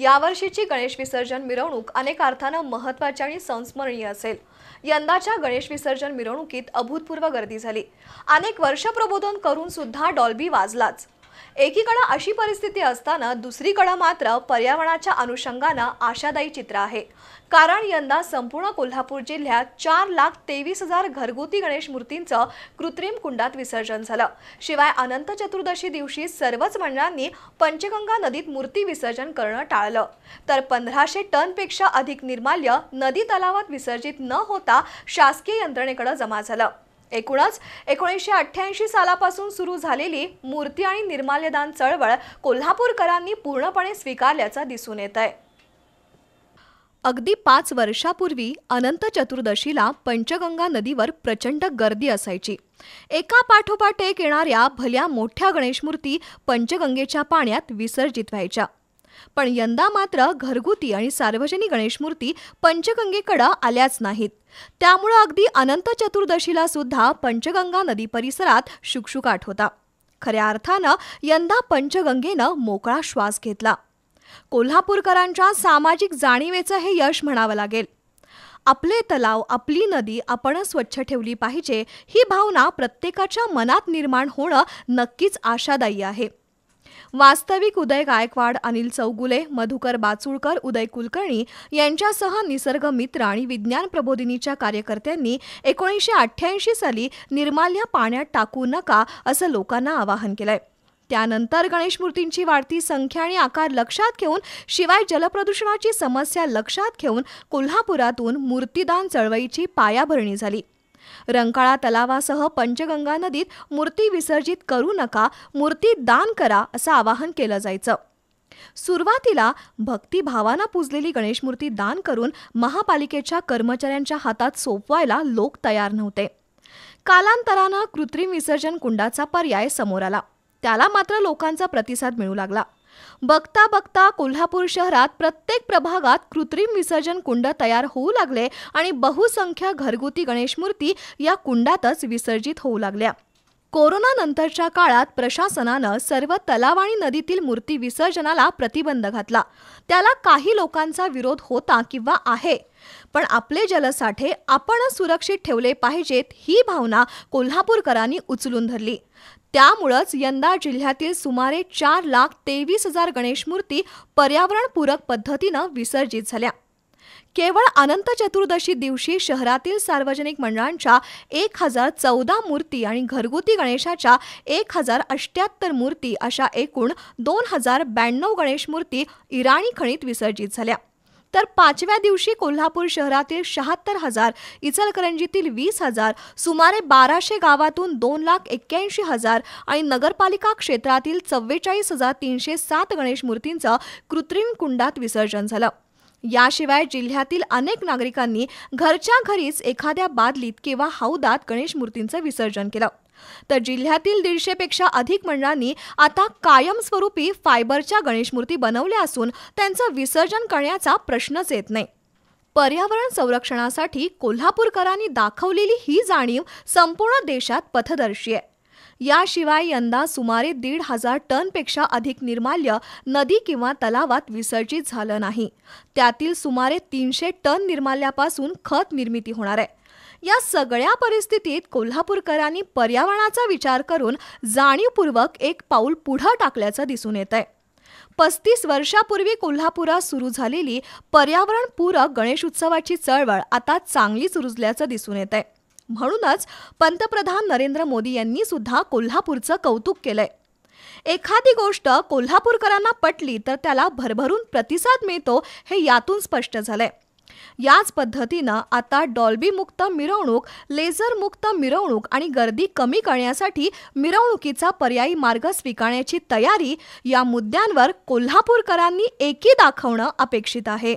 यावर्षीची गणेश विसर्जन मिरवणूक अनेक अर्थानं महत्त्वाची आणि संस्मरणीय असेल यंदाच्या गणेश विसर्जन मिरवणुकीत अभूतपूर्व गर्दी झाली अनेक वर्ष प्रबोधन करून सुद्धा डॉल्बी वाजलाच एकीकडे अशी परिस्थिती असताना दुसरीकडे मात्र पर्यावरणाच्या अनुषंगानं आशादायी चित्र आहे कारण यंदा संपूर्ण कोल्हापूर जिल्ह्यात चार लाख तेवीस हजार घरगुती गणेश मूर्तींचं कृत्रिम कुंडात विसर्जन झालं शिवाय अनंत चतुर्दशी दिवशी सर्वच मंडळांनी पंचगंगा नदीत मूर्ती विसर्जन करणं टाळलं तर पंधराशे टनपेक्षा अधिक निर्माल्य नदी तलावात विसर्जित न होता शासकीय यंत्रणेकडे जमा झालं एकूणच एकोणीसशे अठ्ठ्याऐंशी सालापासून सुरू झालेली मूर्ती आणि निर्माल्यदान चळवळ कोल्हापूरकरांनी पूर्णपणे स्वीकारल्याचं दिसून येत आहे अगदी पाच वर्षापूर्वी अनंत चतुर्दशीला पंचगंगा नदीवर प्रचंड गर्दी असायची एका पाठोपाठ एक येणाऱ्या भल्या मोठ्या गणेशमूर्ती पंचगंगेच्या पाण्यात विसर्जित व्हायच्या पण यंदा मात्र घरगुती आणि सार्वजनिक गणेशमूर्ती पंचगंगेकडं आल्याच नाहीत त्यामुळं अगदी अनंत चतुर्दशीला सुद्धा पंचगंगा नदी परिसरात शुकशुकाट होता खऱ्या अर्थानं यंदा पंचगंगेनं मोकळा श्वास घेतला कोल्हापूरकरांच्या सामाजिक जाणीवेचं हे यश म्हणावं लागेल आपले तलाव आपली नदी आपण स्वच्छ ठेवली पाहिजे ही भावना प्रत्येकाच्या मनात निर्माण होणं नक्कीच आशादायी आहे वास्तविक उदय गायकवाड अनिल चौगुले मधुकर बाचुळकर उदय कुलकर्णी यांच्यासह निसर्ग मित्र आणि विज्ञान प्रबोधिनीच्या कार्यकर्त्यांनी एकोणीसशे अठ्ठ्याऐंशी साली निर्माल्य पाण्यात टाकू नका असं लोकांना आवाहन केलंय त्यानंतर गणेश मूर्तींची वाढती संख्या आणि आकार लक्षात घेऊन शिवाय जलप्रदूषणाची समस्या लक्षात घेऊन कोल्हापुरातून मूर्तीदान चळवळीची पायाभरणी झाली रंकाळा तलावासह पंचगंगा नदीत मूर्ती विसर्जित करू नका मूर्ती दान करा असं आवाहन केलं जायचं सुरुवातीला भक्तिभावानं पुजलेली गणेश मूर्ती दान करून महापालिकेच्या कर्मचाऱ्यांच्या हातात सोपवायला लोक तयार नव्हते कालांतरानं कृत्रिम विसर्जन कुंडाचा पर्याय समोर आला त्याला मात्र लोकांचा प्रतिसाद मिळू लागला बघता बघता कोल्हापूर शहरात प्रत्येक प्रभागात कृत्रिम विसर्जन कुंड तयार होऊ लागले आणि बहुसंख्य घरगुती गणेश मूर्ती या कुंडातच विसर्जित होऊ लागल्या कोरोना नंतरच्या काळात प्रशासनानं सर्व तलाव आणि नदीतील मूर्ती विसर्जनाला प्रतिबंध घातला त्याला काही लोकांचा विरोध होता किंवा आहे पण आपले जलसाठे आपणच सुरक्षित ठेवले पाहिजेत ही भावना कोल्हापूरकरांनी उचलून धरली त्यामुळंच यंदा जिल्ह्यातील सुमारे चार लाख तेवीस हजार गणेश मूर्ती पर्यावरणपूरक पद्धतीनं विसर्जित झाल्या केवळ अनंत चतुर्दशी दिवशी शहरातील सार्वजनिक मंडळांच्या एक हजार चौदा मूर्ती आणि घरगुती गणेशाच्या एक हजार अष्ट्याहत्तर मूर्ती अशा एकूण दोन हजार ब्याण्णव गणेश मूर्ती इराणी खणीत विसर्जित झाल्या तर पाचव्या दिवशी कोल्हापूर शहरातील शहात्तर हजार इचलकरंजीतील वीस हजार सुमारे बाराशे गावातून दोन लाख एक्क्याऐंशी हजार आणि नगरपालिका क्षेत्रातील चव्वेचाळीस हजार तीनशे सात गणेश मूर्तींचं कृत्रिम कुंडात विसर्जन झालं याशिवाय जिल्ह्यातील अनेक नागरिकांनी घरच्या घरीच एखाद्या बादलीत किंवा हौदात गणेश मूर्तींचं विसर्जन केलं तर जिल्ह्यातील दीडशेपेक्षा अधिक मंडळांनी आता कायमस्वरूपी फायबरच्या गणेशमूर्ती बनवल्या असून त्यांचं विसर्जन करण्याचा प्रश्नच येत नाही पर्यावरण संरक्षणासाठी कोल्हापूरकरांनी दाखवलेली ही जाणीव संपूर्ण देशात पथदर्शी आहे याशिवाय यंदा सुमारे दीड हजार टनपेक्षा अधिक निर्माल्य नदी किंवा तलावात विसर्जित झालं नाही त्यातील सुमारे तीनशे टन निर्माल्यापासून खत निर्मिती होणार आहे या सगळ्या परिस्थितीत कोल्हापूरकरांनी पर्यावरणाचा विचार करून जाणीवपूर्वक एक पाऊल पुढं टाकल्याचं दिसून येत आहे पस्तीस वर्षापूर्वी कोल्हापुरात सुरू झालेली पर्यावरणपूरक गणेशोत्सवाची चळवळ आता चांगलीच रुजल्याचं दिसून येत आहे म्हणूनच पंतप्रधान नरेंद्र मोदी यांनी सुद्धा कोल्हापूरचं कौतुक केलंय एखादी गोष्ट कोल्हापूरकरांना पटली तर त्याला भरभरून प्रतिसाद मिळतो हे यातून स्पष्ट झालंय याच पद्धतीनं आता डॉल्बीमुक्त मिरवणूक लेझरमुक्त मिरवणूक आणि गर्दी कमी करण्यासाठी मिरवणुकीचा पर्यायी मार्ग स्वीकारण्याची तयारी या मुद्द्यांवर कोल्हापूरकरांनी एकी दाखवणं अपेक्षित आहे